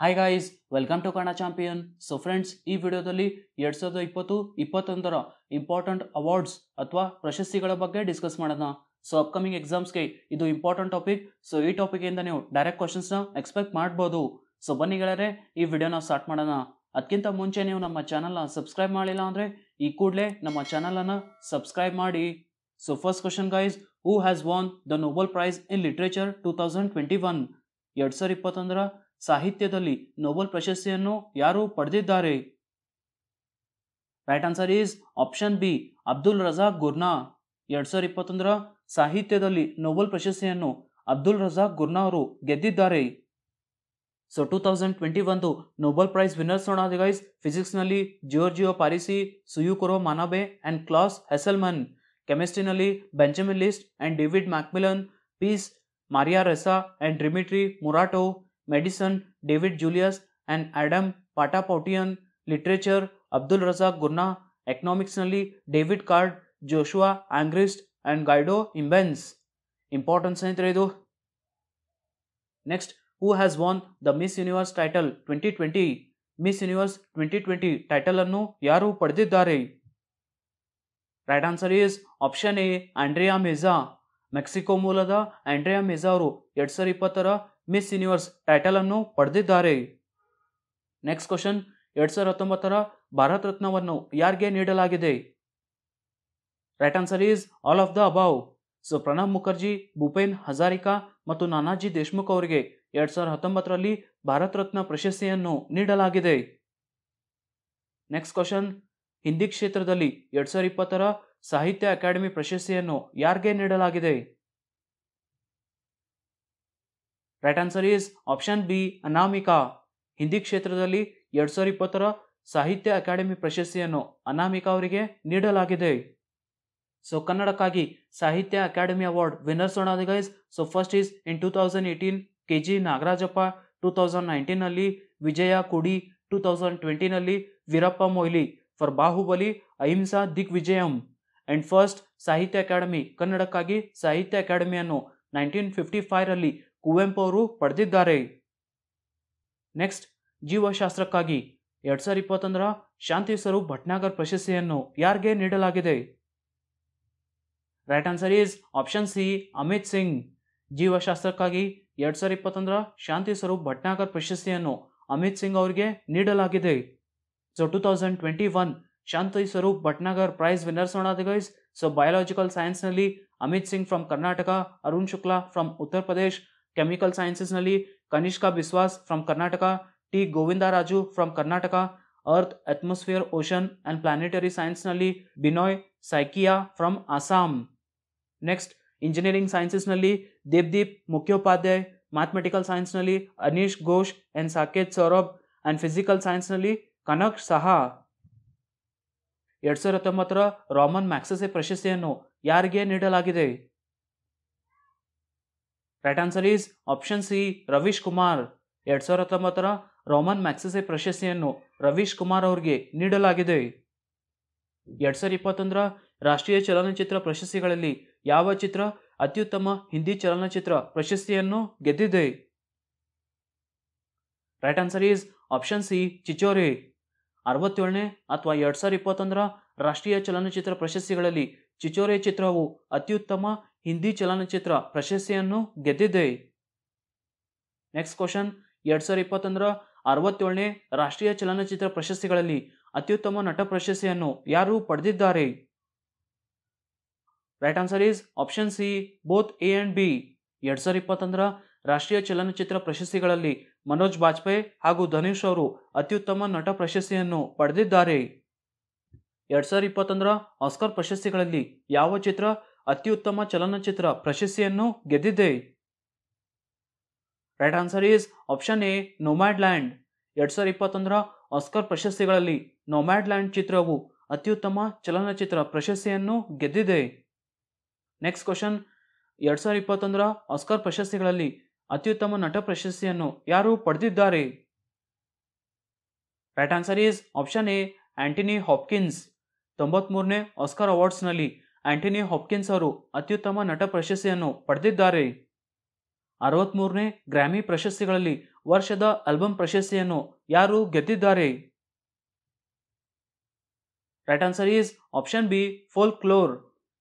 Hi guys welcome to Kannada champion so friends ಈ ವಿಡಿಯೋದಲ್ಲಿ ಎರಡು ಸಾವಿರದ ಇಪ್ಪತ್ತು ಇಪ್ಪತ್ತೊಂದರ ಇಂಪಾರ್ಟೆಂಟ್ ಅವಾರ್ಡ್ಸ್ ಅಥವಾ ಪ್ರಶಸ್ತಿಗಳ ಬಗ್ಗೆ ಡಿಸ್ಕಸ್ ಮಾಡೋಣ ಸೊ ಅಪ್ಕಮಿಂಗ್ ಎಕ್ಸಾಮ್ಸ್ಗೆ ಇದು ಇಂಪಾರ್ಟೆಂಟ್ ಟಾಪಿಕ್ ಸೊ ಈ ಟಾಪಿಕಿಂದ ನೀವು ಡೈರೆಕ್ಟ್ ಕ್ವಶನ್ಸ್ನ ಎಕ್ಸ್ಪೆಕ್ಟ್ ಮಾಡ್ಬೋದು ಸೊ ಬನ್ನಿ ಗೆಳರೆ ಈ ವಿಡಿಯೋನ ಸ್ಟಾರ್ಟ್ ಮಾಡೋಣ ಅದಕ್ಕಿಂತ ಮುಂಚೆ ನೀವು ನಮ್ಮ ಚಾನಲ್ನ ಸಬ್ಸ್ಕ್ರೈಬ್ ಮಾಡಿಲ್ಲ ಅಂದರೆ ಈ ಕೂಡಲೇ ನಮ್ಮ ಚಾನಲನ್ನು ಸಬ್ಸ್ಕ್ರೈಬ್ ಮಾಡಿ so first question guys who has won the Nobel prize in literature two thousand twenty one ಎರಡು ಸಾವಿರದ ಇಪ್ಪತ್ತೊಂದರ ಸಾಹಿತ್ಯದಲ್ಲಿ ನೊಬೆಲ್ ಪ್ರಶಸ್ತಿಯನ್ನು ಯಾರು ಪಡೆದಿದ್ದಾರೆ right answer is option B Abdul Razak Gurnah ಎರಡ್ ಸಾವಿರದ ಇಪ್ಪತ್ತೊಂದರ ಸಾಹಿತ್ಯದಲ್ಲಿ ನೊಬೆಲ್ ಪ್ರಶಸ್ತಿಯನ್ನು ಅಬ್ದುಲ್ ರಜಾಕ್ ಗುರ್ನಾ ಅವರು ಗೆದ್ದಿದ್ದಾರೆ ಸೊ ಟೂ ತೌಸಂಡ್ ಟ್ವೆಂಟಿ ಒಂದು ನೊಬೆಲ್ ಪ್ರೈಸ್ ವಿನ್ನರ್ಸ್ ನೋಡೋದು ಗೈಸ್ ಫಿಸಿಕ್ಸ್ನಲ್ಲಿ Giorgio Parisi Syukuro Manabe and Klaus Hasselmann ಕೆಮಿಸ್ಟ್ರಿನಲ್ಲಿ Benjamin List and David MacMillan peace Maria Ressa and Dmitry Muratov medicine David Julius and Ardem Patapoutian literature Abdul Razak Gurnah ಎಕನಾಮಿಕ್ಸ್ನಲ್ಲಿ ನಲ್ಲಿ David Card Joshua Angrist and Guido Imbens importance ಅಂತ next who has won the Miss Universe title twenty twenty Miss Universe twenty twenty title ಅನ್ನು ಯಾರು ಪಡೆದಿದ್ದಾರೆ right answer is option A Andrea Meza Mexico ಮೂಲದ Andrea Meza ಅವರು ಎರಡ್ ಸಾವಿರದ ಇಪ್ಪತ್ತರ miss Universe title ಅನ್ನು ಪಡೆದಿದ್ದಾರೆ ನೆಕ್ಸ್ಟ್ ಕ್ವಶನ್ ಎರಡ್ ಸಾವಿರದ ಹತ್ತೊಂಬತ್ತರ ಭಾರತ ರತ್ನವನ್ನು ಯಾರಿಗೆ ನೀಡಲಾಗಿದೆ right answer is all of the above so Pranab Mukherjee Bhupen Hazarika ಮತ್ತು ನಾನಾಜಿ ದೇಶ್ಮುಖ್ ಅವರಿಗೆ ಎರಡ್ ಸಾವಿರದ ಹತ್ತೊಂಬತ್ತರಲ್ಲಿ ಭಾರತ ರತ್ನ ಪ್ರಶಸ್ತಿಯನ್ನು ನೀಡಲಾಗಿದೆ ನೆಕ್ಸ್ಟ್ ಕ್ವಶನ್ ಹಿಂದಿ ಕ್ಷೇತ್ರದಲ್ಲಿ ಎರಡ್ ಸಾವಿರದ ಇಪ್ಪತ್ತರ ಸಾಹಿತ್ಯ ಅಕಾಡೆಮಿ ಪ್ರಶಸ್ತಿಯನ್ನು ಯಾರಿಗೆ ನೀಡಲಾಗಿದೆ right answer is option B Anamika Hindi ಕ್ಷೇತ್ರದಲ್ಲಿ ಎರಡು ಸಾವಿರ ಇಪ್ಪತ್ತರ ಸಾಹಿತ್ಯ ಅಕಾಡೆಮಿ ಪ್ರಶಸ್ತಿಯನ್ನು ಅನಾಮಿಕಾ ಅವರಿಗೆ ನೀಡಲಾಗಿದೆ ಸೊ ಕನ್ನಡಕ್ಕಾಗಿ ಸಾಹಿತ್ಯ ಅಕಾಡೆಮಿ ಅವಾರ್ಡ್ ವಿನ್ನರ್ಸ್ ನೋಡೋದು guys so first is in two thousand eighteen K G Nagarajappa two thousand ನೈನ್ಟೀನಲ್ಲಿ ವಿಜಯ ಕುಡಿ ಟೂ ತೌಸಂಡ್ ಟ್ವೆಂಟಿನಲ್ಲಿ Veerappa Moily for Bahubali Ahimsa Digvijayam and first Sahitya academy ಕನ್ನಡಕ್ಕಾಗಿ ಸಾಹಿತ್ಯ ಅಕಾಡೆಮಿಯನ್ನು ನೈನ್ಟೀನ್ ಫಿಫ್ಟಿ ಫೈವ್ರಲ್ಲಿ ಕುವೆಂಪು ಅವರು ಪಡೆದಿದ್ದಾರೆ ನೆಕ್ಸ್ಟ್ ಜೀವಶಾಸ್ತ್ರಕ್ಕಾಗಿ ಎರಡ್ ಸಾವಿರದ ಇಪ್ಪತ್ತೊಂದರ ಶಾಂತಿ ಸ್ವರೂಪ್ ಭಟ್ನಾಗರ್ ಪ್ರಶಸ್ತಿಯನ್ನು ಯಾರಿಗೆ ನೀಡಲಾಗಿದೆ right answer is option C Amit Singh ಜೀವಶಾಸ್ತ್ರಕ್ಕಾಗಿ ಎರಡ್ ಸಾವಿರ ಇಪ್ಪತ್ತೊಂದರ ಶಾಂತಿ ಸ್ವರೂಪ್ ಭಟ್ನಾಗರ್ ಪ್ರಶಸ್ತಿಯನ್ನು ಅಮಿತ್ ಸಿಂಗ್ ಅವರಿಗೆ ನೀಡಲಾಗಿದೆ so two thousand twenty one Shanti Swarup Bhatnagar prize winners guys so biological ಸೈನ್ಸ್ನಲ್ಲಿ Amit Singh from Karnataka Arun Shukla from Uttar Pradesh chemical ಸೈನ್ಸಸ್ನಲ್ಲಿ Kanishka Biswas from Karnataka T Govindaraju from Karnataka earth atmosphere ocean and planetary ಸೈನ್ಸ್ನಲ್ಲಿ Binoy Saikia from Assam next engineering ಸೈನ್ಸಸ್ನಲ್ಲಿ ದೇವ್ದೀಪ್ ಮುಖ್ಯೋಪಾಧ್ಯಾಯ್ ಮ್ಯಾಥಮೆಟಿಕಲ್ ಸೈನ್ಸ್ನಲ್ಲಿ Anish Ghosh and Saket Saurabh and physical ಸೈನ್ಸ್ನಲ್ಲಿ ಕನಕ್ ಸಹಾ ಎರಡು ಸಾವಿರದ ಹತ್ತೊಂಬತ್ತರ ರಾಮನ್ ಮ್ಯಾಕ್ಸಸೆ ಪ್ರಶಸ್ತಿಯನ್ನು ಯಾರಿಗೆ ನೀಡಲಾಗಿದೆ right answer is option C Ravish Kumar ಎರಡು ಸಾವಿರದ ಹತ್ತೊಂಬತ್ತರ ರೋಮನ್ ಮ್ಯಾಕ್ಸೆಸೆ ಪ್ರಶಸ್ತಿಯನ್ನು ರವೀಶ್ ಕುಮಾರ್ ಅವರಿಗೆ ನೀಡಲಾಗಿದೆ ಎರಡು ಸಾವಿರದ ಇಪ್ಪತ್ತೊಂದರ ರಾಷ್ಟ್ರೀಯ ಚಲನಚಿತ್ರ ಪ್ರಶಸ್ತಿಗಳಲ್ಲಿ ಯಾವ ಚಿತ್ರ ಅತ್ಯುತ್ತಮ ಹಿಂದಿ ಚಲನಚಿತ್ರ ಪ್ರಶಸ್ತಿಯನ್ನು ಗೆದ್ದಿದೆ right answer is option C Chhichhore ಅರವತ್ತೇಳನೇ ಅಥವಾ ಎರಡು ಸಾವಿರದ ಇಪ್ಪತ್ತೊಂದರ ರಾಷ್ಟ್ರೀಯ ಚಲನಚಿತ್ರ ಪ್ರಶಸ್ತಿಗಳಲ್ಲಿ ಚಿಚೋರೆ ಚಿತ್ರವು ಅತ್ಯುತ್ತಮ ಹಿಂದಿ ಚಲನಚಿತ್ರ ಪ್ರಶಸ್ತಿಯನ್ನು ಗೆದ್ದಿದೆ ನೆಕ್ಸ್ಟ್ ಕ್ವಶನ್ ಎರಡ್ ಸಾವಿರದ ಇಪ್ಪತ್ತೊಂದರ ಅರವತ್ತೇಳನೇ ರಾಷ್ಟ್ರೀಯ ಚಲನಚಿತ್ರ ಪ್ರಶಸ್ತಿಗಳಲ್ಲಿ ಅತ್ಯುತ್ತಮ ನಟ ಪ್ರಶಸ್ತಿಯನ್ನು ಯಾರು ಪಡೆದಿದ್ದಾರೆ right answer is option C both A and B ಎರಡ್ ಸಾವಿರದ ಇಪ್ಪತ್ತೊಂದರ ರಾಷ್ಟ್ರೀಯ ಚಲನಚಿತ್ರ ಪ್ರಶಸ್ತಿಗಳಲ್ಲಿ ಮನೋಜ್ ಬಾಜಪೇಯಿ ಹಾಗೂ ಧನುಷ್ ಅವರು ಅತ್ಯುತ್ತಮ ನಟ ಪ್ರಶಸ್ತಿಯನ್ನು ಪಡೆದಿದ್ದಾರೆ ಎರಡ್ ಸಾವಿರದ ಇಪ್ಪತ್ತೊಂದರ ಆಸ್ಕರ್ ಪ್ರಶಸ್ತಿಗಳಲ್ಲಿ ಯಾವ ಚಿತ್ರ ಅತ್ಯುತ್ತಮ ಚಲನಚಿತ್ರ ಪ್ರಶಸ್ತಿಯನ್ನು ಗೆದ್ದಿದೆ right answer is option A Nomadland ಎರಡ್ ಸಾವಿರದ ಇಪ್ಪತ್ತೊಂದರ ಆಸ್ಕರ್ ಪ್ರಶಸ್ತಿಗಳಲ್ಲಿ ನೊಮ್ಯಾಡ್ ಲ್ಯಾಂಡ್ ಚಿತ್ರವು ಅತ್ಯುತ್ತಮ ಚಲನಚಿತ್ರ ಪ್ರಶಸ್ತಿಯನ್ನು ಗೆದ್ದಿದೆ ನೆಕ್ಸ್ಟ್ ಕ್ವಶನ್ ಎರಡ್ ಸಾವಿರದ ಇಪ್ಪತ್ತೊಂದರ ಆಸ್ಕರ್ ಪ್ರಶಸ್ತಿಗಳಲ್ಲಿ ಅತ್ಯುತ್ತಮ ನಟ ಪ್ರಶಸ್ತಿಯನ್ನು ಯಾರು ಪಡೆದಿದ್ದಾರೆ right answer is option A Anthony Hopkins ತೊಂಬತ್ಮೂರನೇ ಆಸ್ಕರ್ ಅವಾರ್ಡ್ಸ್ನಲ್ಲಿ ಆಂಟನಿ ಹಾಪ್ಕಿನ್ಸ್ ಅವರು ಅತ್ಯುತ್ತಮ ನಟ ಪ್ರಶಸ್ತಿಯನ್ನು ಪಡೆದಿದ್ದಾರೆ ಅರವತ್ಮೂರನೇ ಗ್ರಾಮಿ ಪ್ರಶಸ್ತಿಗಳಲ್ಲಿ ವರ್ಷದ ಆಲ್ಬಂ ಪ್ರಶಸ್ತಿಯನ್ನು ಯಾರು ಗೆದ್ದಿದ್ದಾರೆ right answer is option B folklore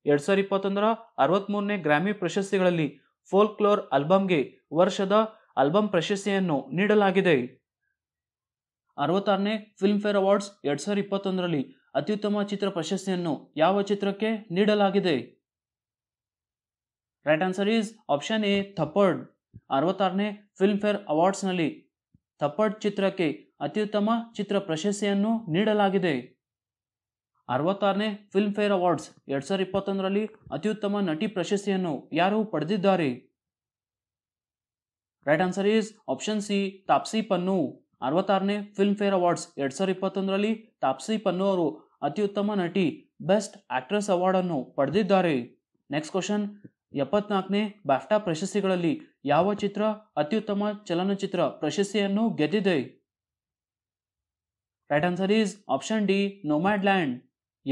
ಎರಡ್ ಸಾವಿರದ ಇಪ್ಪತ್ತೊಂದರ ಅರವತ್ಮೂರನೇ ಗ್ರಾಮಿ ಪ್ರಶಸ್ತಿಗಳಲ್ಲಿ ಫೋಲ್ ಕ್ಲೋರ್ ಆಲ್ಬಮ್ಗೆ ವರ್ಷದ ಆಲ್ಬಮ್ ಪ್ರಶಸ್ತಿಯನ್ನು ನೀಡಲಾಗಿದೆ ಅರವತ್ತಾರನೇ ಫಿಲ್ಮ್ಫೇರ್ ಅವಾರ್ಡ್ಸ್ ಎರಡ್ ಸಾವಿರದ ಇಪ್ಪತ್ತೊಂದರಲ್ಲಿ ಅತ್ಯುತ್ತಮ ಚಿತ್ರ ಪ್ರಶಸ್ತಿಯನ್ನು ಯಾವ ಚಿತ್ರಕ್ಕೆ ನೀಡಲಾಗಿದೆ right answer is option A Thappad ಅರವತ್ತಾರನೇ ಫಿಲ್ಮ್ಫೇರ್ ಅವಾರ್ಡ್ಸ್ನಲ್ಲಿ ಥಪ್ಪಡ್ ಚಿತ್ರಕ್ಕೆ ಅತ್ಯುತ್ತಮ ಚಿತ್ರ ಪ್ರಶಸ್ತಿಯನ್ನು ನೀಡಲಾಗಿದೆ ಅರವತ್ತಾರನೇ ಫೇರ್ ಅವಾರ್ಡ್ಸ್ ಎರಡ್ ಸಾವಿರದ ಇಪ್ಪತ್ತೊಂದರಲ್ಲಿ ಅತ್ಯುತ್ತಮ ನಟಿ ಪ್ರಶಸ್ತಿಯನ್ನು ಯಾರು ಪಡೆದಿದ್ದಾರೆ right answer is option C Taapsee Pannu ಅರವತ್ತಾರನೇ ಫೇರ್ ಅವಾರ್ಡ್ಸ್ ಎರಡ್ ಸಾವಿರದ ಇಪ್ಪತ್ತೊಂದರಲ್ಲಿ ತಾಪ್ಸಿ ಪನ್ನು ಅವರು ಅತ್ಯುತ್ತಮ ನಟಿ ಬೆಸ್ಟ್ ಆಕ್ಟ್ರೆಸ್ ಅವಾರ್ಡ್ ಅನ್ನು ಪಡೆದಿದ್ದಾರೆ ನೆಕ್ಸ್ಟ್ ಕ್ವಶನ್ ಎಪ್ಪತ್ನಾಲ್ಕನೇ ಬ್ಯಾಫ್ಟಾ ಪ್ರಶಸ್ತಿಗಳಲ್ಲಿ ಯಾವ ಚಿತ್ರ ಅತ್ಯುತ್ತಮ ಚಲನಚಿತ್ರ ಪ್ರಶಸ್ತಿಯನ್ನು ಗೆದ್ದಿದೆ right answer is option D Nomadland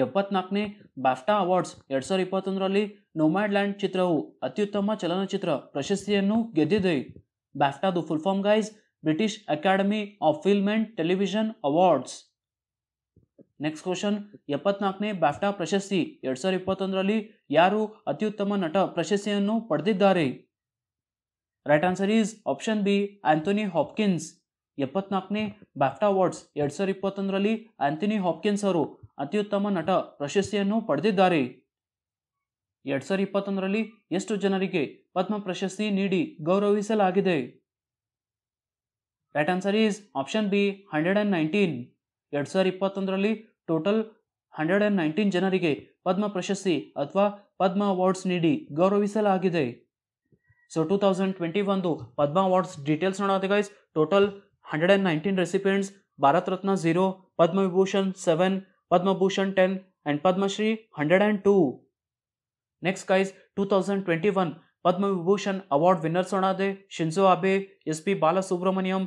ಎಪ್ಪತ್ನಾಲ್ಕನೇ ಬ್ಯಾಫ್ಟಾ ಅವಾರ್ಡ್ಸ್ ಎರಡ್ ಸಾವಿರದ ಇಪ್ಪತ್ತೊಂದರಲ್ಲಿ ನೊಮ್ಯಾಡ್ ಲ್ಯಾಂಡ್ ಚಿತ್ರವು ಅತ್ಯುತ್ತಮ ಚಲನಚಿತ್ರ ಪ್ರಶಸ್ತಿಯನ್ನು ಗೆದ್ದಿದೆ ಬ್ಯಾಫ್ಟಾದು full form guys British Academy of Film and Television Awards next question ಎಪ್ಪತ್ನಾಲ್ಕನೇ ಬ್ಯಾಫ್ಟಾ ಪ್ರಶಸ್ತಿ ಎರಡ್ ಸಾವಿರದ ಇಪ್ಪತ್ತೊಂದರಲ್ಲಿ ಯಾರು ಅತ್ಯುತ್ತಮ ನಟ ಪ್ರಶಸ್ತಿಯನ್ನು ಪಡೆದಿದ್ದಾರೆ right answer is option B Anthony Hopkins ಎಪ್ಪತ್ನಾಲ್ಕನೇ ಬ್ಯಾಫ್ಟಾ ಅವಾರ್ಡ್ಸ್ ಎರಡ್ ಸಾವಿರದ ಇಪ್ಪತ್ತೊಂದರಲ್ಲಿ ಆಂಥೋನಿ ಹಾಪ್ಕಿನ್ಸ್ ಅವರು ಅತ್ಯುತ್ತಮ ನಟ ಪ್ರಶಸ್ತಿಯನ್ನು ಪಡೆದಿದ್ದಾರೆ ಎರಡ್ ಸಾವಿರದ ಇಪ್ಪತ್ತೊಂದರಲ್ಲಿ ಎಷ್ಟು ಜನರಿಗೆ ಪದ್ಮ ಪ್ರಶಸ್ತಿ ನೀಡಿ ಗೌರವಿಸಲಾಗಿದೆ right answer is option B hundred and nineteen ಎರಡು ಸಾವಿರದ ಇಪ್ಪತ್ತೊಂದರಲ್ಲಿ ಟೋಟಲ್ ಹಂಡ್ರೆಡ್ ಆ್ಯಂಡ್ ನೈನ್ಟೀನ್ ಜನರಿಗೆ ಪದ್ಮ ಪ್ರಶಸ್ತಿ ಅಥವಾ ಪದ್ಮ ಅವಾರ್ಡ್ಸ್ ನೀಡಿ ಗೌರವಿಸಲಾಗಿದೆ ಸೊ ಟೂ ತೌಸಂಡ್ ಟ್ವೆಂಟಿ ಒಂದು ಪದ್ಮ ಅವಾರ್ಡ್ಸ್ ಡೀಟೇಲ್ಸ್ ನೋಡೋದೆ guys total hundred and nineteen recipients Bharat Ratna zero Padma Vibhushan seven Padma Bhushan ten and Padma Shri hundred and two next guys two thousand twenty one Padma Vibhushan award winners ನೋಡೋದೆ Shinzo Abe S P Balasubrahmanyam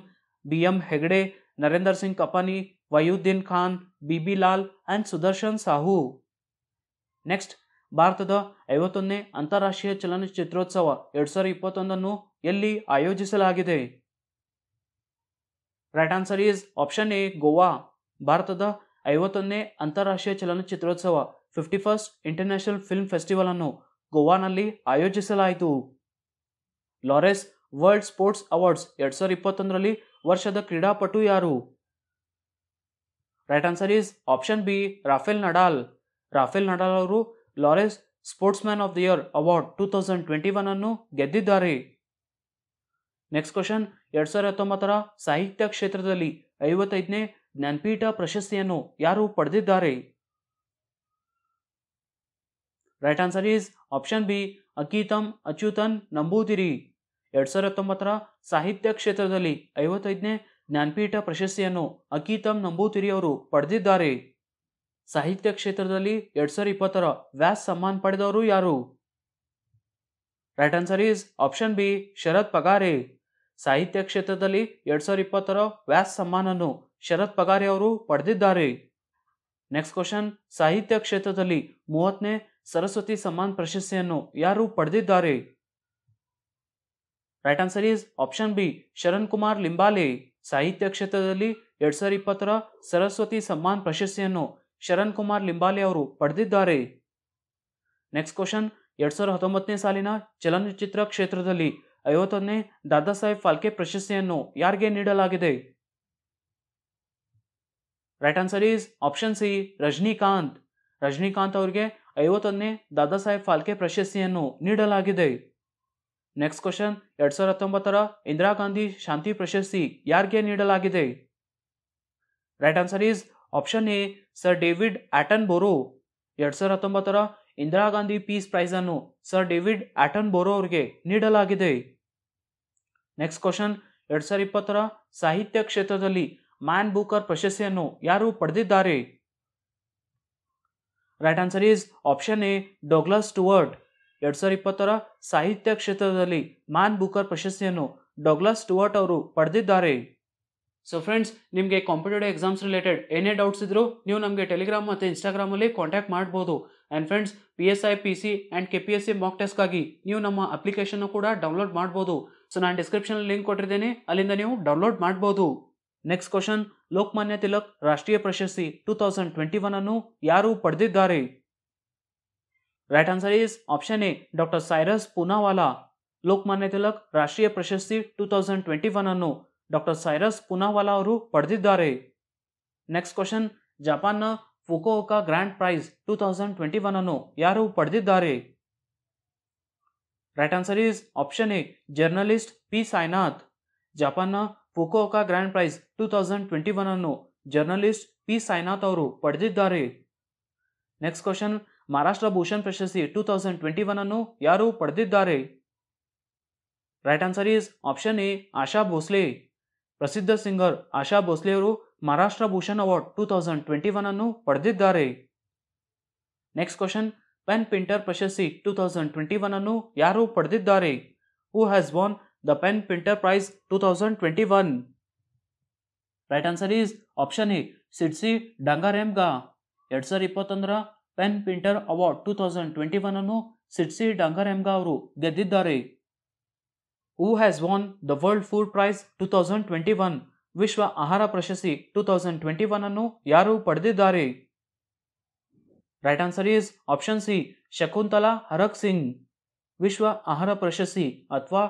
B M Hegde Narinder Singh Kapany Waheeduddin Khan B B Lal and Sudarshan Sahoo next ಭಾರತದ ಐವತ್ತೊಂದನೇ ಅಂತಾರಾಷ್ಟ್ರೀಯ ಚಲನಚಿತ್ರೋತ್ಸವ ಎರಡು ಸಾವಿರದ ಇಪ್ಪತ್ತೊಂದನ್ನು ಎಲ್ಲಿ ಆಯೋಜಿಸಲಾಗಿದೆ right answer is option A Goa ಭಾರತದ ಐವತ್ತೊಂದನೇ ಅಂತಾರಾಷ್ಟ್ರೀಯ ಚಲನಚಿತ್ರೋತ್ಸವ fifty first international film festival ಅನ್ನು ಗೋವಾನಲ್ಲಿ ಆಯೋಜಿಸಲಾಯಿತು ಲಾರೆಸ್ ವರ್ಲ್ಡ್ ಸ್ಪೋರ್ಟ್ಸ್ ಅವಾರ್ಡ್ಸ್ ಎರಡು ಸಾವಿರದ ಇಪ್ಪತ್ತೊಂದರಲ್ಲಿ ವರ್ಷದ ಕ್ರೀಡಾಪಟು ಯಾರು right answer is option B Rafael Nadal Rafael Nadal ಅವರು Laureus sportsman of the year award two thousand twenty one ಅನ್ನು ಗೆದ್ದಿದ್ದಾರೆ ನೆಕ್ಸ್ಟ್ ಕ್ವಶನ್ ಎರಡ್ ಸಾವಿರದ ಹತ್ತೊಂಬತ್ತರ ಸಾಹಿತ್ಯ ಕ್ಷೇತ್ರದಲ್ಲಿ ಐವತ್ತೈದನೇ ಜ್ಞಾನಪೀಠ ಪ್ರಶಸ್ತಿಯನ್ನು ಯಾರು ಪಡೆದಿದ್ದಾರೆ right answer is option B Akkitham Achuthan Namboothiri ಎರಡ್ ಸಾವಿರದ ಹತ್ತೊಂಬತ್ತರ ಸಾಹಿತ್ಯ ಕ್ಷೇತ್ರದಲ್ಲಿ ಐವತ್ತೈದನೇ ಜ್ಞಾನಪೀಠ ಪ್ರಶಸ್ತಿಯನ್ನು ಅಕೀತಂ ನಂಬೂತಿರಿ ಅವರು ಪಡೆದಿದ್ದಾರೆ ಸಾಹಿತ್ಯ ಕ್ಷೇತ್ರದಲ್ಲಿ ಎರಡು ಸಾವಿರ ಇಪ್ಪತ್ತರ ವ್ಯಾಸ್ ಸಮ್ಮಾನ್ ಪಡೆದವರು ಯಾರು right answer is option B Sharad Pagare Sahitya ಕ್ಷೇತ್ರದಲ್ಲಿ ಎರಡು ಸಾವಿರ ಇಪ್ಪತ್ತರ ವ್ಯಾಸ್ ಸಮ್ಮಾನನ್ನು ಶರತ್ ಪಗಾರೆ ಅವರು ಪಡೆದಿದ್ದಾರೆ ನೆಕ್ಸ್ಟ್ ಕ್ವಶನ್ ಸಾಹಿತ್ಯ ಕ್ಷೇತ್ರದಲ್ಲಿ ಮೂವತ್ತನೇ ಸರಸ್ವತಿ ಸಮ್ಮಾನ್ ಪ್ರಶಸ್ತಿಯನ್ನು ಯಾರು ಪಡೆದಿದ್ದಾರೆ right answer is option B Sharan Kumar Limbale Sahitya ಕ್ಷೇತ್ರದಲ್ಲಿ ಎರಡ್ ಸಾವಿರದ ಇಪ್ಪತ್ತರ ಸರಸ್ವತಿ ಸಮ್ಮಾನ್ ಪ್ರಶಸ್ತಿಯನ್ನು ಶರಣ್ ಕುಮಾರ್ ಲಿಂಬಾಲಿ ಅವರು ಪಡೆದಿದ್ದಾರೆ ನೆಕ್ಸ್ಟ್ ಕ್ವಶನ್ ಎರಡ್ ಸಾವಿರದ ಹತ್ತೊಂಬತ್ತನೇ ಸಾಲಿನ ಚಲನಚಿತ್ರ ಕ್ಷೇತ್ರದಲ್ಲಿ ಐವತ್ತೊಂದನೇ ದಾದಾ ಸಾಹೇಬ್ ಫಾಲ್ಕೆ ಪ್ರಶಸ್ತಿಯನ್ನು ಯಾರಿಗೆ ನೀಡಲಾಗಿದೆ right answer is option C Rajinikanth Rajinikanth ಅವರಿಗೆ ಐವತ್ತೊಂದನೇ ದಾದಾ ಸಾಹೇಬ್ ಫಾಲ್ಕೆ ಪ್ರಶಸ್ತಿಯನ್ನು ನೀಡಲಾಗಿದೆ ನೆಕ್ಸ್ಟ್ ಕ್ವಶನ್ ಎರಡ್ ಸಾವಿರದ ಹತ್ತೊಂಬತ್ತರ ಇಂದಿರಾ ಗಾಂಧಿ ಶಾಂತಿ ಪ್ರಶಸ್ತಿ ಯಾರಿಗೆ ನೀಡಲಾಗಿದೆ right answer is option A sir David Attenborough ಎರಡ್ ಸಾವಿರದ ಹತ್ತೊಂಬತ್ತರ ಇಂದಿರಾ ಗಾಂಧಿ ಪೀಸ್ ಪ್ರೈಸ್ ಅನ್ನು ಸರ್ ಡೇವಿಡ್ ಆಟನ್ ಬೋರೋ ಅವರಿಗೆ ನೀಡಲಾಗಿದೆ ನೆಕ್ಸ್ಟ್ ಕ್ವಶನ್ ಎರಡ್ ಸಾವಿರದ ಇಪ್ಪತ್ತರ ಸಾಹಿತ್ಯ ಕ್ಷೇತ್ರದಲ್ಲಿ ಮ್ಯಾನ್ ಬೂಕರ್ ಪ್ರಶಸ್ತಿಯನ್ನು ಯಾರು ಪಡೆದಿದ್ದಾರೆ right answer is option A Douglas Stuart ಎರಡು ಸಾವಿರ ಇಪ್ಪತ್ತರ ಸಾಹಿತ್ಯ ಕ್ಷೇತ್ರದಲ್ಲಿ ಮ್ಯಾನ್ ಬುಕರ್ ಪ್ರಶಸ್ತಿಯನ್ನು ಡೊಗ್ಲಾಸ್ ಸ್ಟುವರ್ಟ್ ಅವರು ಪಡೆದಿದ್ದಾರೆ ಸೊ ಫ್ರೆಂಡ್ಸ್ ನಿಮಗೆ ಕಾಂಪಿಟೇಟಿವ್ ಎಕ್ಸಾಮ್ಸ್ ರಿಲೇಟೆಡ್ ಏನೇ ಡೌಟ್ಸ್ ಇದ್ರು ನೀವು ನಮಗೆ ಟೆಲಿಗ್ರಾಮ್ ಮತ್ತು ಇನ್ಸ್ಟಾಗ್ರಾಮಲ್ಲಿ ಕಾಂಟ್ಯಾಕ್ಟ್ ಮಾಡ್ಬೋದು and friends P S I P C and K P S C mock ಟೆಸ್ಟ್ಗಾಗಿ ನೀವು ನಮ್ಮ ಅಪ್ಲಿಕೇಶನ್ನು ಕೂಡ ಡೌನ್ಲೋಡ್ ಮಾಡ್ಬೋದು ಸೊ ನಾನು ಡಿಸ್ಕ್ರಿಪ್ಷನ್ ಲಿಂಕ್ ಕೊಟ್ಟಿದ್ದೇನೆ ಅಲ್ಲಿಂದ ನೀವು ಡೌನ್ಲೋಡ್ ಮಾಡ್ಬೋದು ನೆಕ್ಸ್ಟ್ ಕ್ವಶನ್ ಲೋಕಮಾನ್ಯ ತಿಲಕ್ ರಾಷ್ಟ್ರೀಯ ಪ್ರಶಸ್ತಿ ಟೂ ತೌಸಂಡ್ ಟ್ವೆಂಟಿ ಒನ್ ಅನ್ನು ಯಾರು ಪಡೆದಿದ್ದಾರೆ right answer is option A doctor Cyrus Poonawalla Lokmanya Tilak राष्ट्रीय प्रಶಸ್ತಿ 2021 ಅನ್ನು ಡಾಕ್ಟರ್ ಸೈರಸ್ ಪುनावಲಾ ಅವರು ಪಡೆದಿದ್ದಾರೆ next question Japan Fukuoka grand prize 2021 ಅನ್ನು ಯಾರು ಪಡೆದಿದ್ದಾರೆ right answer is option A journalist P Sainath Japan Fukuoka grand prize 2021 ಅನ್ನು ಜರ್ನಲಿಸ್ಟ್ ಪೀ ಸೈನಾತ್ ಅವರು ಪಡೆದಿದ್ದಾರೆ ನೆಕ್ಸ್ಟ್ ಕ್ವೆಶ್ಚನ್ ಮಹಾರಾಷ್ಟ್ರ ಭೂಷಣ್ ಪ್ರಶಸ್ತಿ ಟೂ ತೌಸಂಡ್ ಟ್ವೆಂಟಿ ಒನ್ ಅನ್ನು ಯಾರು ಪಡೆದಿದ್ದಾರೆ right answer is option A Asha Bhosle ಪ್ರಸಿದ್ಧ ಸಿಂಗರ್ ಆಶಾ ಭೋಸ್ಲೆ ಅವರು Maharashtra Bhushan award two thousand twenty one ಅನ್ನು ಪಡೆದಿದ್ದಾರೆ ನೆಕ್ಸ್ಟ್ ಕ್ವಶನ್ ಪೆನ್ ಪಿಂಟರ್ ಪ್ರಶಸ್ತಿ ಟೂ ತೌಸಂಡ್ ಟ್ವೆಂಟಿ ಒನ್ ಅನ್ನು ಯಾರು ಪಡೆದಿದ್ದಾರೆ who has won the PEN Pinter prize two thousand twenty one right answer is option A Tsitsi Dangarembga ಎರಡು ಸಾವಿರದ ಇಪ್ಪತ್ತೊಂದರ PEN Pinter award two thousand twenty one ಅನ್ನು Tsitsi Dangarembga ಅವರು ಗೆದ್ದಿದ್ದಾರೆ ಹೂ has won the world food prize two thousand twenty one ವಿಶ್ವ ಆಹಾರ ಪ್ರಶಸ್ತಿ two thousand twenty one ಅನ್ನು ಯಾರು ಪಡೆದಿದ್ದಾರೆ right answer is option C Shakuntala Haraksingh ವಿಶ್ವ ಆಹಾರ ಪ್ರಶಸ್ತಿ ಅಥವಾ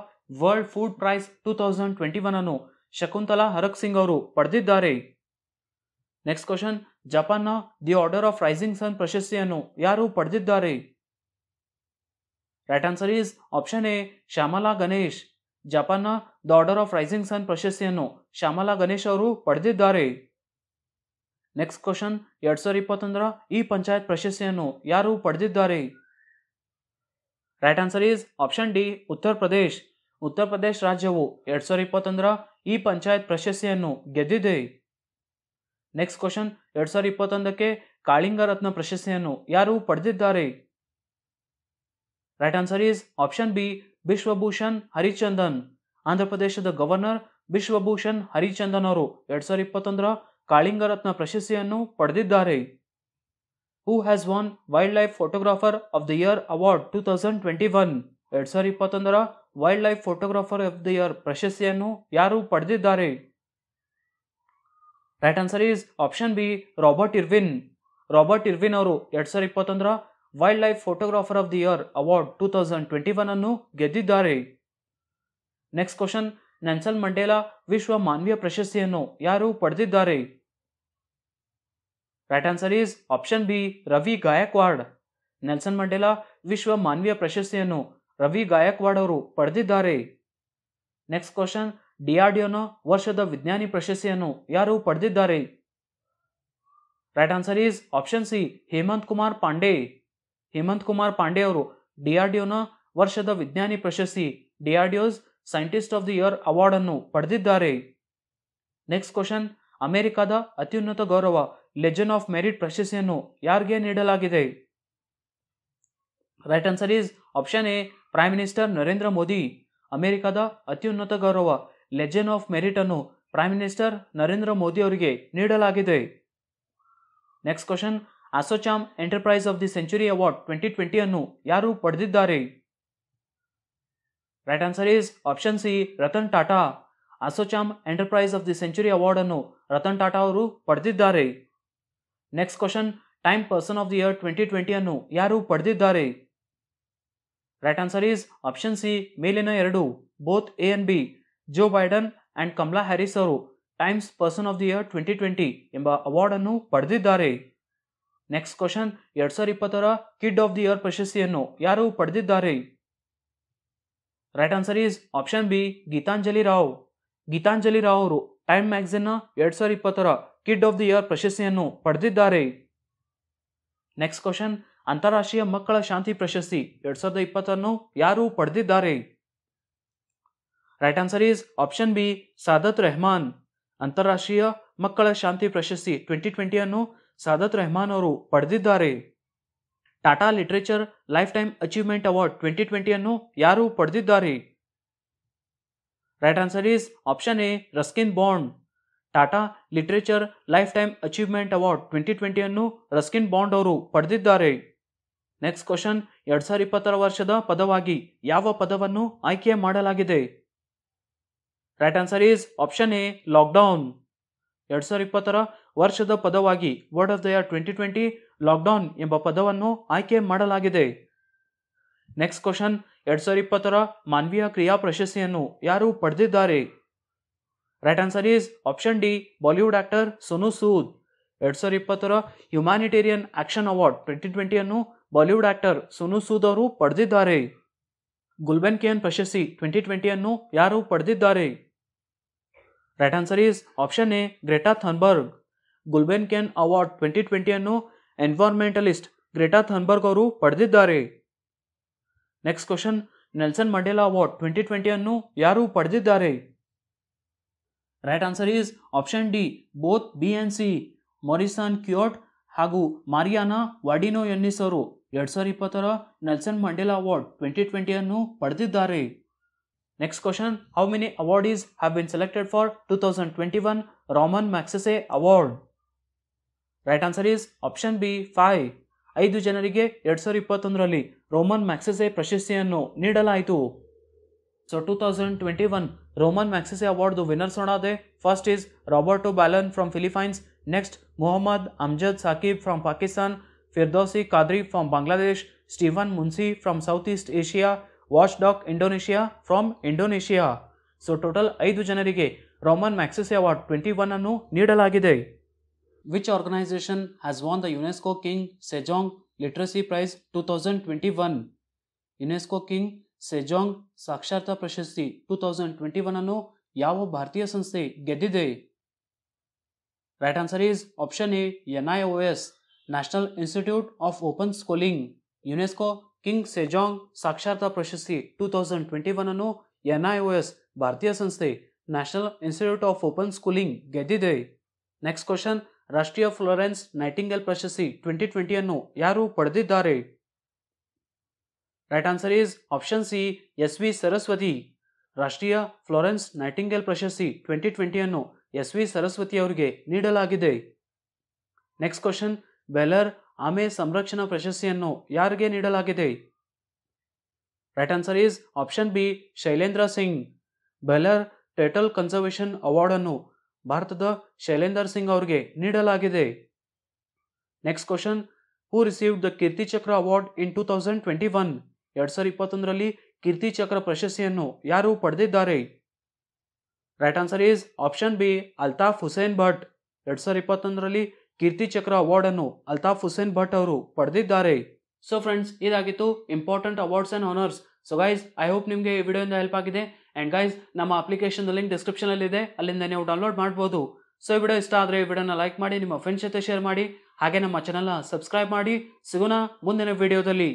world food prize two thousand twenty one ಅನ್ನು ಶಕುಂತಲಾ ಹರಕ್ ಸಿಂಗ್ ಅವರು ಪಡೆದಿದ್ದಾರೆ ನೆಕ್ಸ್ಟ್ ಕ್ವಶನ್ ಜಪಾನ್ನ the order of rising sun ಪ್ರಶಸ್ತಿಯನ್ನು ಯಾರು ಪಡೆದಿದ್ದಾರೆ right answer is option A Shyamala Ganesh ಜಪಾನ್ನ the order of rising sun ಪ್ರಶಸ್ತಿಯನ್ನು ಶ್ಯಾಮಲಾ ಗಣೇಶ್ ಅವರು ಪಡೆದಿದ್ದಾರೆ ನೆಕ್ಸ್ಟ್ ಕ್ವಶನ್ ಎರಡ್ ಸಾವಿರದ ಇಪ್ಪತ್ತೊಂದರ ಈ ಪಂಚಾಯತ್ ಪ್ರಶಸ್ತಿಯನ್ನು ಯಾರು ಪಡೆದಿದ್ದಾರೆ right answer is option D Uttar Pradesh ಉತ್ತರ ಪ್ರದೇಶ್ ರಾಜ್ಯವು ಎರಡ್ ಸಾವಿರದ ಇಪ್ಪತ್ತೊಂದರ ಈ ಪಂಚಾಯತ್ ಪ್ರಶಸ್ತಿಯನ್ನು ಗೆದ್ದಿದೆ ನೆಕ್ಸ್ಟ್ ಕ್ವಶನ್ ಎರಡ್ ಸಾವಿರದ ಇಪ್ಪತ್ತೊಂದಕ್ಕೆ ಕಾಳಿಂಗ ರತ್ನ ಪ್ರಶಸ್ತಿಯನ್ನು ಯಾರು ಪಡೆದಿದ್ದಾರೆ right answer is option B Biswabhusan Harichandan Andhra ಪ್ರದೇಶದ ಗವರ್ನರ್ ಬಿಶ್ವಭೂಷಣ್ ಹರಿಚಂದನ್ ಅವರು ಎರಡ್ ಸಾವಿರದ ಇಪ್ಪತ್ತೊಂದರ ಕಾಳಿಂಗ ರತ್ನ ಪ್ರಶಸ್ತಿಯನ್ನು ಪಡೆದಿದ್ದಾರೆ who has won wildlife photographer of the year award two thousand twenty one ಎರಡ್ ಸಾವಿರದ ಇಪ್ಪತ್ತೊಂದರ wildlife photographer of the year ಪ್ರಶಸ್ತಿಯನ್ನು ಯಾರು ಪಡೆದಿದ್ದಾರೆ right answer is option B Robert Irwin Robert Irwin ಅವರು ಎರಡ್ ಸಾವಿರದ ಇಪ್ಪತ್ತೊಂದರ wildlife photographer of the year award two thousand twenty one ಅನ್ನು ಗೆದ್ದಿದ್ದಾರೆ ನೆಕ್ಸ್ಟ್ ಕ್ವಶನ್ ನೆನ್ಸಲ್ ಮಂಡೇಲಾ ವಿಶ್ವ ಮಾನವೀಯ ಪ್ರಶಸ್ತಿಯನ್ನು ಯಾರು ಪಡೆದಿದ್ದಾರೆ right answer is option B Ravi Gaikwad Nelson Mandela ವಿಶ್ವ ಮಾನವೀಯ ಪ್ರಶಸ್ತಿಯನ್ನು ರವಿ ಗಾಯಕ್ವಾಡ್ ಅವರು ಪಡೆದಿದ್ದಾರೆ ನೆಕ್ಸ್ಟ್ ಕ್ವಶನ್ ಡಿಆರ್ಡಿಒನ ವರ್ಷದ ವಿಜ್ಞಾನಿ ಪ್ರಶಸ್ತಿಯನ್ನು ಯಾರು ಪಡೆದಿದ್ದಾರೆ right answer is option C Hemant Kumar Pande Hemant Kumar Pande ಅವರು ಡಿಆರ್ಡಿಒನ ವರ್ಷದ ವಿಜ್ಞಾನಿ ಪ್ರಶಸ್ತಿ DRDO's scientist of the year award ಅನ್ನು ಪಡೆದಿದ್ದಾರೆ ನೆಕ್ಸ್ಟ್ ಕ್ವಶನ್ ಅಮೆರಿಕದ ಅತ್ಯುನ್ನತ ಗೌರವ ಲೆಜೆಂಡ್ ಆಫ್ ಮೆರಿಟ್ ಪ್ರಶಸ್ತಿಯನ್ನು ಯಾರಿಗೆ ನೀಡಲಾಗಿದೆ right answer is option A prime minister Narendra Modi ಅಮೆರಿಕದ ಅತ್ಯುನ್ನತ ಗೌರವ ಲೆಜೆನ್ ಆಫ್ ಮೆರಿಟ್ ಅನ್ನು ಪ್ರೈಮ್ ಮಿನಿಸ್ಟರ್ ನರೇಂದ್ರ ಮೋದಿ ಅವರಿಗೆ ನೀಡಲಾಗಿದೆ next question ASSOCHAM enterprise of the century award twenty twenty ಅನ್ನು ಯಾರು ಪಡೆದಿದ್ದಾರೆ right answer is option C Ratan Tata ASSOCHAM enterprise of the century award ಅನ್ನು ರತನ್ ಟಾಟಾ ಅವರು ಪಡೆದಿದ್ದಾರೆ next question Time person of the year twenty twenty ಅನ್ನು ಯಾರು ಪಡೆದಿದ್ದಾರೆ right answer is option C ಮೇಲಿನ ಎರಡು both A and B Joe Biden and Kamala Harris ಅವರು Time's person of the year twenty twenty ಎಂಬ ಅವಾರ್ಡ್ ಅನ್ನು ಪಡೆದಿದ್ದಾರೆ next question ಎರಡ್ ಸಾವಿರದ ಇಪ್ಪತ್ತರ ಕಿಡ್ ಆಫ್ ದಿ ಇಯರ್ ಪ್ರಶಸ್ತಿಯನ್ನು ಯಾರು ಪಡೆದಿದ್ದಾರೆ right answer is option B Gitanjali Rao Gitanjali Rao ಅವರು ಟೈಮ್ ಮ್ಯಾಗಝಿನ್ ಎರಡ್ ಸಾವಿರದ ಇಪ್ಪತ್ತರ ಕಿಡ್ ಆಫ್ ದಿ ಇಯರ್ ಪ್ರಶಸ್ತಿಯನ್ನು ಪಡೆದಿದ್ದಾರೆ ನೆಕ್ಸ್ಟ್ ಕ್ವಶನ್ ಅಂತಾರಾಷ್ಟ್ರೀಯ ಮಕ್ಕಳ ಶಾಂತಿ ಪ್ರಶಸ್ತಿ ಎರಡ್ ಸಾವಿರದ ಇಪ್ಪತ್ತನ್ನು ಯಾರು ಪಡೆದಿದ್ದಾರೆ right answer is option B Sadat Rahman ಅಂತಾರಾಷ್ಟ್ರೀಯ ಮಕ್ಕಳ ಶಾಂತಿ ಪ್ರಶಸ್ತಿ ಟ್ವೆಂಟಿ ಟ್ವೆಂಟಿಯನ್ನು ಸಾದತ್ ರೆಹಮಾನ್ ಅವರು ಪಡೆದಿದ್ದಾರೆ Tata literature lifetime achievement award twenty ಟ್ವೆಂಟಿಯನ್ನು ಯಾರು ಪಡೆದಿದ್ದಾರೆ right answer is option A Ruskin Bond Tata literature lifetime achievement award twenty ಟ್ವೆಂಟಿಯನ್ನು ರಸ್ಕಿನ್ ಬಾಂಡ್ ಅವರು ಪಡೆದಿದ್ದಾರೆ ನೆಕ್ಸ್ಟ್ ಕ್ವಶನ್ ಎರಡು ಸಾವಿರದ ಇಪ್ಪತ್ತರ ವರ್ಷದ ಪದವಾಗಿ ಯಾವ ಪದವನ್ನು ಆಯ್ಕೆ ಮಾಡಲಾಗಿದೆ right answer is option A lockdown ಎರಡು ಸಾವಿರದ ಇಪ್ಪತ್ತರ ವರ್ಷದ ಪದವಾಗಿ word of the year twenty twenty lockdown ಎಂಬ ಪದವನ್ನು ಆಯ್ಕೆ ಮಾಡಲಾಗಿದೆ ನೆಕ್ಸ್ಟ್ ಕ್ವಶನ್ ಎರಡು ಸಾವಿರದ ಇಪ್ಪತ್ತರ ಮಾನವೀಯ ಕ್ರಿಯಾ ಪ್ರಶಸ್ತಿಯನ್ನು ಯಾರು ಪಡೆದಿದ್ದಾರೆ right answer is option D Bollywood actor Sonu Sood ಎರಡ್ ಸಾವಿರದ ಇಪ್ಪತ್ತರ ಹ್ಯುಮಾನಿಟೇರಿಯನ್ ಆಕ್ಷನ್ ಅವಾರ್ಡ್ ಟ್ವೆಂಟಿ ಟ್ವೆಂಟಿಯನ್ನು ಬಾಲಿವುಡ್ ಆಕ್ಟರ್ ಸೋನು ಸೂದ್ ಅವರು ಪಡೆದಿದ್ದಾರೆ ಗುಲ್ಬೆನ್ ಕೇನ್ ಪ್ರಶಸ್ತಿ ಟ್ವೆಂಟಿ ಟ್ವೆಂಟಿಯನ್ನು ಯಾರು ಪಡೆದಿದ್ದಾರೆ answer is option A Greta Thunberg Gulbenkian award twenty ಟ್ವೆಂಟಿಯನ್ನು ಎನ್ವೈರ್ಮೆಂಟಲಿಸ್ಟ್ ಗ್ರೇಟಾ ಥನ್ಬರ್ಗ್ ಅವರು ಪಡೆದಿದ್ದಾರೆ next question Nelson Mandela award twenty ಟ್ವೆಂಟಿಯನ್ನು ಯಾರು ಪಡೆದಿದ್ದಾರೆ right answer is option D both B and C Morissanda cute ಹಾಗೂ ಮಾರಿಯಾನಾ ವಾಡಿನೋ ಎನ್ನಿಸರು ಎರಡು ಸಾವಿರ ಇಪ್ಪತ್ತರ ನೆಲ್ಸನ್ ಮಂಡೇಲಾ ಅವಾರ್ಡ್ ಟ್ವೆಂಟಿ ಟ್ವೆಂಟಿಯನ್ನು ಪಡೆದಿದ್ದಾರೆ Next question, how many awardees have been selected for 2021 Roman Magsaysay Award? Right answer is option B five ಐದು ಜನರಿಗೆ ಎರಡು ಸಾವಿರದ ಇಪ್ಪತ್ತೊಂದರಲ್ಲಿ ರೋಮನ್ ಮ್ಯಾಕ್ಸೆಸೆ ಪ್ರಶಸ್ತಿಯನ್ನು ನೀಡಲಾಯಿತು so two thousand twenty one Ramon Magsaysay ಅವಾರ್ಡ್ದು ವಿನ್ನರ್ಸ್ ನೋಡೋದೆ first is Roberto Ballon from Philippines next Muhammad Amjad Saqib from Pakistan Firdausi Qadri from Bangladesh Steven Muncy from South East Asia Watchdoc Indonesia from Indonesia so total ईद जन Ramon Magsaysay award twenty one which organization has won the युनेको King Sejong literacy prize two thousand one UNESCO King Sejong साक्षारता प्रशस्ति two thousand one यहा भारतीय संस्थे ऐदे right answer is option A N I O S national institute open schooling UNESCO King Sejong ಸಾಕ್ಷರತಾ ಪ್ರಶಸ್ತಿ two thousand twenty one ಅನ್ನು NIOS ಭಾರತೀಯ ಸಂಸ್ಥೆ national institute of open schooling ಗೆದ್ದಿದೆ ನೆಕ್ಸ್ಟ್ ಕ್ವಶನ್ ರಾಷ್ಟ್ರೀಯ ಫ್ಲೋರೆನ್ಸ್ ನೈಟಿಂಗಲ್ ಪ್ರಶಸ್ತಿ ಟ್ವೆಂಟಿ ಟ್ವೆಂಟಿಯನ್ನು ಯಾರು ಪಡೆದಿದ್ದಾರೆ right answer is option C S V Saraswati ರಾಷ್ಟ್ರೀಯ ಫ್ಲೋರೆನ್ಸ್ ನೈಟಿಂಗಲ್ ಪ್ರಶಸ್ತಿ ಟ್ವೆಂಟಿ ಟ್ವೆಂಟಿಯನ್ನು ಎಸ್ ವಿ ಸರಸ್ವತಿ ಅವರಿಗೆ ನೀಡಲಾಗಿದೆ ನೆಕ್ಸ್ಟ್ ಕ್ವಶನ್ ಬೆಲರ್ ಆಮೆ ಸಂರಕ್ಷಣಾ ಪ್ರಶಸ್ತಿಯನ್ನು ಯಾರಿಗೆ ನೀಡಲಾಗಿದೆ right answer is option B Shailendra Singh ಬೆಲರ್ ಟೈಟಲ್ ಕನ್ಸರ್ವೇಷನ್ ಅವಾರ್ಡ್ ಅನ್ನು ಭಾರತದ ಶೈಲೇಂದರ್ ಸಿಂಗ್ ಅವರಿಗೆ ನೀಡಲಾಗಿದೆ next question who receive the Kirti Chakra award in two thousand twenty one ಎರಡ್ ಸಾವಿರದ ಇಪ್ಪತ್ತೊಂದರಲ್ಲಿ ಕೀರ್ತಿ ಚಕ್ರ ಪ್ರಶಸ್ತಿಯನ್ನು ಯಾರು ಪಡೆದಿದ್ದಾರೆ right answer is option B Altaf Hussain Bhat ಎರಡ್ ಸಾವಿರದ ಇಪ್ಪತ್ತೊಂದರಲ್ಲಿ ಚಕ್ರ ಅವಾರ್ಡ್ ಅನ್ನು ಅಲ್ತಾಫ್ ಹುಸೇನ್ ಭಟ್ ಅವರು ಪಡೆದಿದ್ದಾರೆ ಸೊ ಫ್ರೆಂಡ್ಸ್ ಇದಾಗಿತ್ತು important awards and honours so guys I hope ನಿಮಗೆ ಈ ವಿಡಿಯೋಯಿಂದ ಹೆಲ್ಪ್ ಆಗಿದೆ ಅಂಡ್ ಗೈಸ್ ನಮ್ಮ ಅಪ್ಲಿಕೇಶನ್ ಲಿಂಕ್ ಡಿಸ್ಕ್ರಿಪ್ಷನ್ ಅಲ್ಲಿ ಇದೆ ಅಲ್ಲಿಂದ ನೀವು ಡೌನ್ಲೋಡ್ ಮಾಡಬಹುದು ಸೊ ಈ ವಿಡಿಯೋ ಇಷ್ಟ ಆದರೆ ಈ ವಿಡಿಯೋನ ಲೈಕ್ ಮಾಡಿ ನಿಮ್ಮ ಫ್ರೆಂಡ್ಸ್ ಜೊತೆ ಶೇರ್ ಮಾಡಿ ಹಾಗೆ ನಮ್ಮ ಚಾನಲ್ನ ಸಬ್ಸ್ಕ್ರೈಬ್ ಮಾಡಿ ಸಿಗೋಣ ಮುಂದಿನ ವಿಡಿಯೋದಲ್ಲಿ